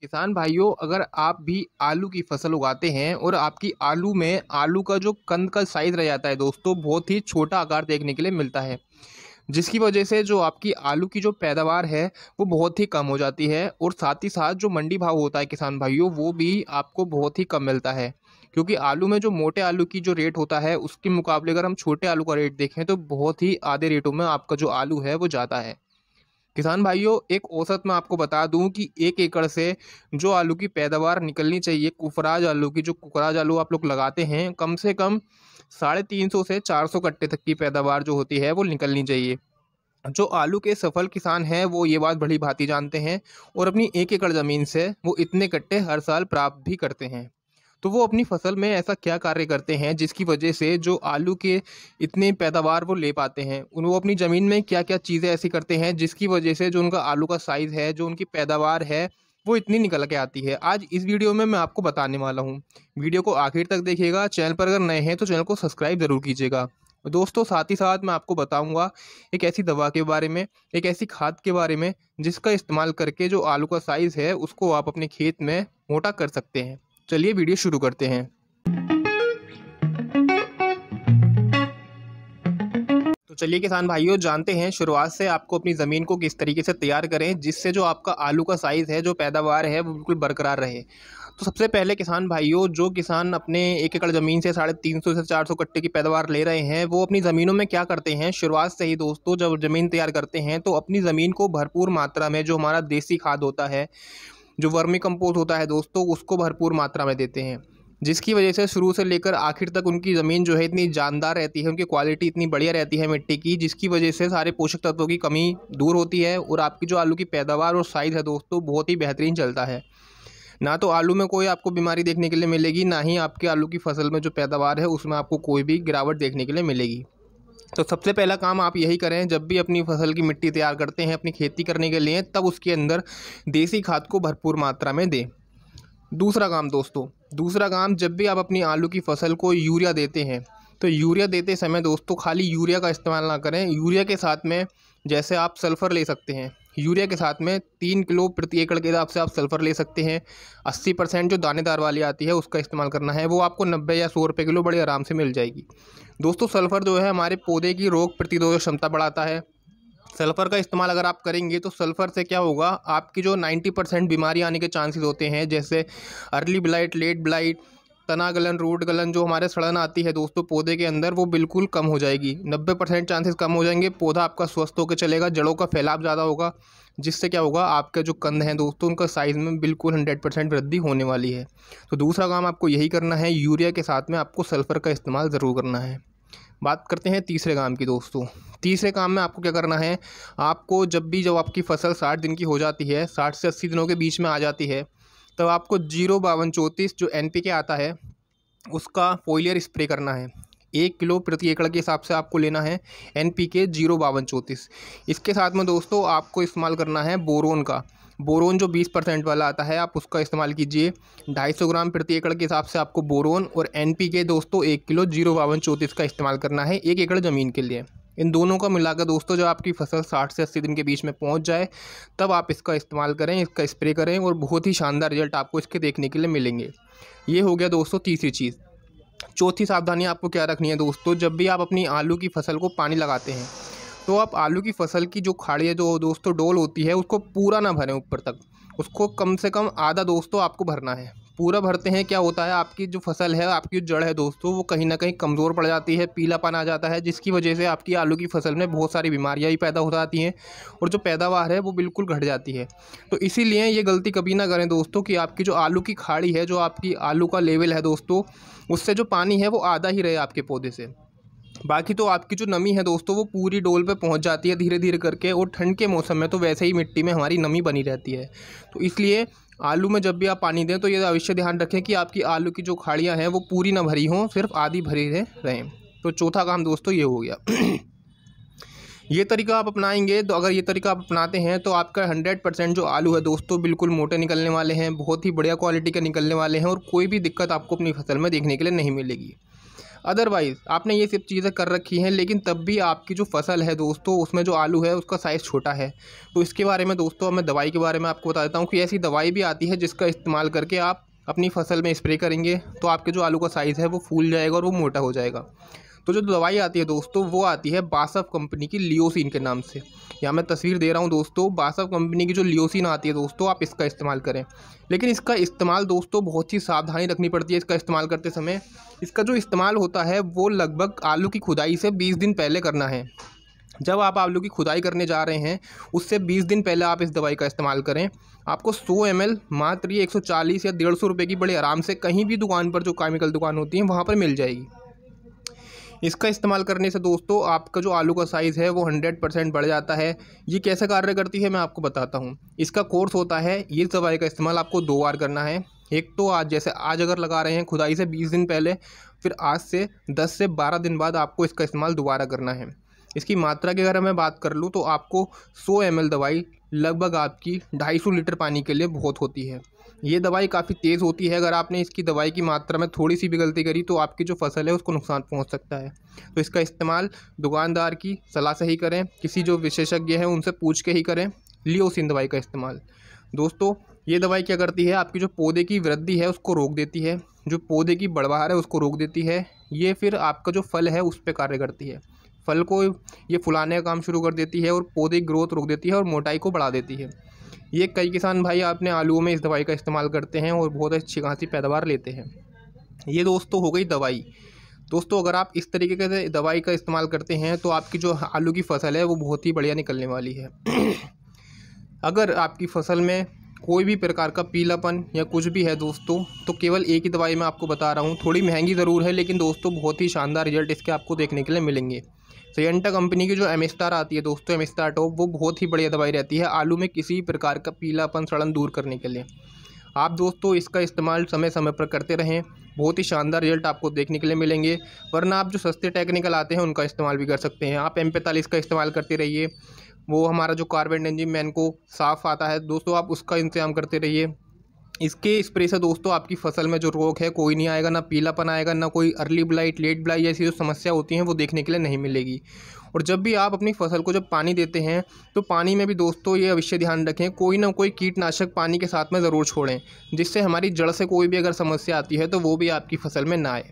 किसान भाइयों अगर आप भी आलू की फसल उगाते हैं और आपकी आलू में आलू का जो कंद का साइज़ रह जाता है दोस्तों बहुत ही छोटा आकार देखने के लिए मिलता है जिसकी वजह से जो आपकी आलू की जो पैदावार है वो बहुत ही कम हो जाती है और साथ ही साथ जो मंडी भाव होता है किसान भाइयों वो भी आपको बहुत ही कम मिलता है क्योंकि आलू में जो मोटे आलू की जो रेट होता है उसके मुकाबले अगर हम छोटे आलू का रेट देखें तो बहुत ही आधे रेटों में आपका जो आलू है वो जाता है किसान भाइयों एक औसत मैं आपको बता दूं कि एक एकड़ से जो आलू की पैदावार निकलनी चाहिए कुफराज आलू की जो कुकराज आलू आप लोग लगाते हैं कम से कम साढ़े तीन सौ से चार सौ कट्टे तक की पैदावार जो होती है वो निकलनी चाहिए जो आलू के सफल किसान हैं वो ये बात बड़ी भांति जानते हैं और अपनी एक एकड़ ज़मीन से वो इतने कट्टे हर साल प्राप्त भी करते हैं तो वो अपनी फसल में ऐसा क्या कार्य करते हैं जिसकी वजह से जो आलू के इतने पैदावार वो ले पाते हैं उन वो अपनी ज़मीन में क्या क्या चीज़ें ऐसी करते हैं जिसकी वजह से जो उनका आलू का साइज़ है जो उनकी पैदावार है वो इतनी निकल के आती है आज इस वीडियो में मैं आपको बताने वाला हूँ वीडियो को आखिर तक देखिएगा चैनल पर अगर नए हैं तो चैनल को सब्सक्राइब ज़रूर कीजिएगा दोस्तों साथ ही साथ मैं आपको बताऊंगा एक ऐसी दवा के बारे में एक ऐसी खाद के बारे में जिसका इस्तेमाल करके जो आलू का साइज़ है उसको आप अपने खेत में मोटा कर सकते हैं चलिए वीडियो शुरू करते हैं तो चलिए किसान भाइयों जानते हैं शुरुआत से आपको अपनी ज़मीन को किस तरीके से तैयार करें जिससे जो आपका आलू का साइज़ है जो पैदावार है वो बिल्कुल बरकरार रहे तो सबसे पहले किसान भाइयों जो किसान अपने एक एकड़ ज़मीन से साढ़े तीन सौ से चार सौ कट्टे की पैदावार ले रहे हैं वो अपनी ज़मीनों में क्या करते हैं शुरुआत से ही दोस्तों जब ज़मीन तैयार करते हैं तो अपनी ज़मीन को भरपूर मात्रा में जो हमारा देसी खाद होता है जो वर्मी कंपोज होता है दोस्तों उसको भरपूर मात्रा में देते हैं जिसकी वजह से शुरू से लेकर आखिर तक उनकी ज़मीन जो है इतनी जानदार रहती है उनकी क्वालिटी इतनी बढ़िया रहती है मिट्टी की जिसकी वजह से सारे पोषक तत्वों की कमी दूर होती है और आपकी जो आलू की पैदावार और साइज़ है दोस्तों बहुत ही बेहतरीन चलता है ना तो आलू में कोई आपको बीमारी देखने के लिए मिलेगी ना ही आपके आलू की फसल में जो पैदावार है उसमें आपको कोई भी गिरावट देखने के लिए मिलेगी तो सबसे पहला काम आप यही करें जब भी अपनी फसल की मिट्टी तैयार करते हैं अपनी खेती करने के लिए तब उसके अंदर देसी खाद को भरपूर मात्रा में दें दूसरा काम दोस्तों दूसरा काम जब भी आप अपनी आलू की फसल को यूरिया देते हैं तो यूरिया देते समय दोस्तों खाली यूरिया का इस्तेमाल ना करें यूरिया के साथ में जैसे आप सल्फ़र ले सकते हैं यूरिया के साथ में तीन किलो प्रति एकड़ के हिसाब से आप सल्फ़र ले सकते हैं अस्सी परसेंट जो दानेदार वाली आती है उसका इस्तेमाल करना है वो आपको नब्बे या सौ रुपये किलो बड़े आराम से मिल जाएगी दोस्तों सल्फ़र जो है हमारे पौधे की रोग प्रतिरोधक क्षमता बढ़ाता है सल्फ़र का इस्तेमाल अगर आप करेंगे तो सल्फ़र से क्या होगा आपकी जो नाइन्टी परसेंट बीमारी आने के चांसेज़ होते हैं जैसे अर्ली ब्लाइट लेट ब्लाइट तना गलन रूट गलन जो हमारे सड़न आती है दोस्तों पौधे के अंदर वो बिल्कुल कम हो जाएगी नब्बे परसेंट चांसेस कम हो जाएंगे पौधा आपका स्वस्थ होकर चलेगा जड़ों का फैलाव ज़्यादा होगा जिससे क्या होगा आपके जो कंध हैं दोस्तों उनका साइज़ में बिल्कुल हंड्रेड परसेंट वृद्धि होने वाली है तो दूसरा काम आपको यही करना है यूरिया के साथ में आपको सल्फ़र का इस्तेमाल ज़रूर करना है बात करते हैं तीसरे काम की दोस्तों तीसरे काम में आपको क्या करना है आपको जब भी जब आपकी फसल साठ दिन की हो जाती है साठ से अस्सी दिनों के बीच में आ जाती है तो आपको जीरो बावन चौंतीस जो एन पी के आता है उसका फोइलियर स्प्रे करना है एक किलो प्रति एकड़ के हिसाब से आपको लेना है एन पी के जीरो बावन चौंतीस इसके साथ में दोस्तों आपको इस्तेमाल करना है बोरोन का बोरोन जो बीस परसेंट वाला आता है आप उसका इस्तेमाल कीजिए ढाई सौ ग्राम प्रति एकड़ के हिसाब से आपको बोरोन और एन पी के दोस्तों एक किलो जीरो बावन चौंतीस का इस्तेमाल करना है एक एकड़ ज़मीन के लिए इन दोनों का मिलाकर दोस्तों जब आपकी फसल 60 से 80 दिन के बीच में पहुंच जाए तब आप इसका इस्तेमाल करें इसका स्प्रे करें और बहुत ही शानदार रिजल्ट आपको इसके देखने के लिए मिलेंगे ये हो गया दोस्तों तीसरी चीज़ चौथी सावधानी आपको क्या रखनी है दोस्तों जब भी आप अपनी आलू की फसल को पानी लगाते हैं तो आप आलू की फसल की जो खाड़ी है जो दोस्तों डोल होती है उसको पूरा ना भरें ऊपर तक उसको कम से कम आधा दोस्तों आपको भरना है पूरा भरते हैं क्या होता है आपकी जो फसल है आपकी जो जड़ है दोस्तों वो कहीं ना कहीं कमज़ोर पड़ जाती है पीलापन आ जाता है जिसकी वजह से आपकी आलू की फसल में बहुत सारी बीमारियाँ ही पैदा हो जाती हैं और जो पैदावार है वो बिल्कुल घट जाती है तो इसीलिए ये गलती कभी ना करें दोस्तों कि आपकी जो आलू की खाड़ी है जो आपकी आलू का लेवल है दोस्तों उससे जो पानी है वो आधा ही रहे आपके पौधे से बाकी तो आपकी जो नमी है दोस्तों वो पूरी डोल पे पहुंच जाती है धीरे धीरे करके और ठंड के मौसम में तो वैसे ही मिट्टी में हमारी नमी बनी रहती है तो इसलिए आलू में जब भी आप पानी दें तो ये अवश्य ध्यान रखें कि आपकी आलू की जो खाड़ियाँ हैं वो पूरी ना भरी हों सिर्फ आधी भरी रहें तो चौथा काम दोस्तों ये हो गया ये तरीका आप अपनाएंगे तो अगर ये तरीका आप अपनाते हैं तो आपका हंड्रेड परसेंट जो आलू है दोस्तों बिल्कुल मोटे निकलने वाले हैं बहुत ही बढ़िया क्वालिटी के निकलने वाले हैं और कोई भी दिक्कत आपको अपनी फसल में देखने के लिए नहीं मिलेगी अदरवाइज़ आपने ये सब चीज़ें कर रखी हैं लेकिन तब भी आपकी जो फसल है दोस्तों उसमें जो आलू है उसका साइज़ छोटा है तो इसके बारे में दोस्तों मैं दवाई के बारे में आपको बता देता हूँ कि ऐसी दवाई भी आती है जिसका इस्तेमाल करके आप अपनी फसल में स्प्रे करेंगे तो आपके जो आलू का साइज़ है वो फूल जाएगा और वो मोटा हो जाएगा तो जो दवाई आती है दोस्तों वो आती है बासफ कंपनी की लियोसिन के नाम से यहाँ मैं तस्वीर दे रहा हूँ दोस्तों बासफ कंपनी की जो लियोसिन आती है दोस्तों आप इसका इस्तेमाल करें लेकिन इसका इस्तेमाल दोस्तों बहुत ही सावधानी रखनी पड़ती है इसका इस्तेमाल करते समय इसका जो इस्तेमाल होता है वो लगभग आलू की खुदाई से बीस दिन पहले करना है जब आप आलू की खुदाई करने जा रहे हैं उससे 20 दिन पहले आप इस दवाई का इस्तेमाल करें आपको 100 एम मात्र ये 140 या डेढ़ सौ रुपये की बड़े आराम से कहीं भी दुकान पर जो केमिकल दुकान होती है वहाँ पर मिल जाएगी इसका इस्तेमाल करने से दोस्तों आपका जो आलू का साइज़ है वो हंड्रेड परसेंट बढ़ जाता है ये कैसे कार्य करती है मैं आपको बताता हूँ इसका कोर्स होता है ये दवाई का इस्तेमाल आपको दो बार करना है एक तो आज जैसे आज अगर लगा रहे हैं खुदाई से बीस दिन पहले फिर आज से दस से बारह दिन बाद आपको इसका इस्तेमाल दोबारा करना है इसकी मात्रा की अगर मैं बात कर लूँ तो आपको सौ एम दवाई लगभग आपकी ढाई सौ लीटर पानी के लिए बहुत होती है ये दवाई काफ़ी तेज़ होती है अगर आपने इसकी दवाई की मात्रा में थोड़ी सी भी गलती करी तो आपकी जो फसल है उसको नुकसान पहुंच सकता है तो इसका इस्तेमाल दुकानदार की सलाह से ही करें किसी जो विशेषज्ञ हैं उनसे पूछ के ही करें लियोसिन दवाई का इस्तेमाल दोस्तों ये दवाई क्या करती है आपकी जो पौधे की वृद्धि है उसको रोक देती है जो पौधे की बढ़वाहार है उसको रोक देती है ये फिर आपका जो फल है उस पर कार्य करती है फल को ये फुलाने का काम शुरू कर देती है और पौधे की ग्रोथ रोक देती है और मोटाई को बढ़ा देती है ये कई किसान भाई अपने आलूओं में इस दवाई का इस्तेमाल करते हैं और बहुत अच्छी खासी पैदावार लेते हैं ये दोस्तों हो गई दवाई दोस्तों अगर आप इस तरीके से दवाई का इस्तेमाल करते हैं तो आपकी जो आलू की फ़सल है वो बहुत ही बढ़िया निकलने वाली है अगर आपकी फ़सल में कोई भी प्रकार का पीलापन या कुछ भी है दोस्तों तो केवल एक ही दवाई मैं आपको बता रहा हूँ थोड़ी महंगी ज़रूर है लेकिन दोस्तों बहुत ही शानदार रिजल्ट इसके आपको देखने के लिए मिलेंगे सयंटा कंपनी की जो एम स्टार आती है दोस्तों एम स्टार टॉप वो बहुत ही बढ़िया दवाई रहती है आलू में किसी प्रकार का पीलापन सड़न दूर करने के लिए आप दोस्तों इसका इस्तेमाल समय समय पर करते रहें बहुत ही शानदार रिजल्ट आपको देखने के लिए मिलेंगे वरना आप जो सस्ते टेक्निकल आते हैं उनका इस्तेमाल भी कर सकते हैं आप एम पैंतालीस का इस्तेमाल करते रहिए वो हमारा जो कार्बन एंजिम मैन को साफ़ आता है दोस्तों आप उसका इंतजाम करते रहिए इसके स्प्रे से दोस्तों आपकी फसल में जो रोग है कोई नहीं आएगा ना पीलापन आएगा ना कोई अर्ली ब्लाइट लेट ब्लाइट जैसी जो समस्या होती है वो देखने के लिए नहीं मिलेगी और जब भी आप अपनी फसल को जब पानी देते हैं तो पानी में भी दोस्तों ये अवश्य ध्यान रखें कोई ना कोई कीटनाशक पानी के साथ में ज़रूर छोड़ें जिससे हमारी जड़ से कोई भी अगर समस्या आती है तो वो भी आपकी फसल में ना आए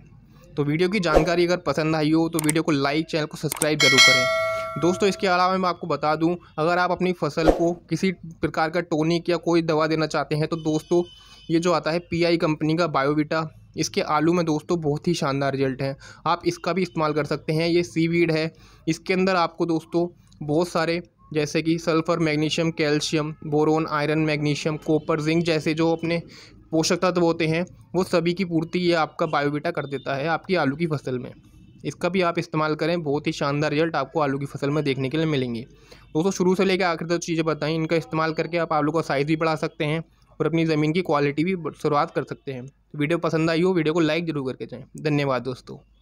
तो वीडियो की जानकारी अगर पसंद आई हो तो वीडियो को लाइक चैनल को सब्सक्राइब जरूर करें दोस्तों इसके अलावा मैं आपको बता दूं अगर आप अपनी फसल को किसी प्रकार का टोनिक या कोई दवा देना चाहते हैं तो दोस्तों ये जो आता है पीआई कंपनी का बायोविटा इसके आलू में दोस्तों बहुत ही शानदार रिजल्ट है आप इसका भी इस्तेमाल कर सकते हैं ये सीवीड है इसके अंदर आपको दोस्तों बहुत सारे जैसे कि sulphur magnesium calcium boron iron magnesium copper zinc जैसे जो अपने पोषक तत्व होते हैं वो सभी की पूर्ति ये आपका बायोविटा कर देता है आपकी आलू की फसल में इसका भी आप इस्तेमाल करें बहुत ही शानदार रिजल्ट आपको आलू की फसल में देखने के लिए मिलेंगे दोस्तों शुरू से लेकर आखिर तक चीज़ें बताएं इनका इस्तेमाल करके आप आलू का साइज़ भी बढ़ा सकते हैं और अपनी ज़मीन की क्वालिटी भी शुरुआत कर सकते हैं वीडियो पसंद आई हो वीडियो को लाइक ज़रूर करके जाएँ धन्यवाद दोस्तों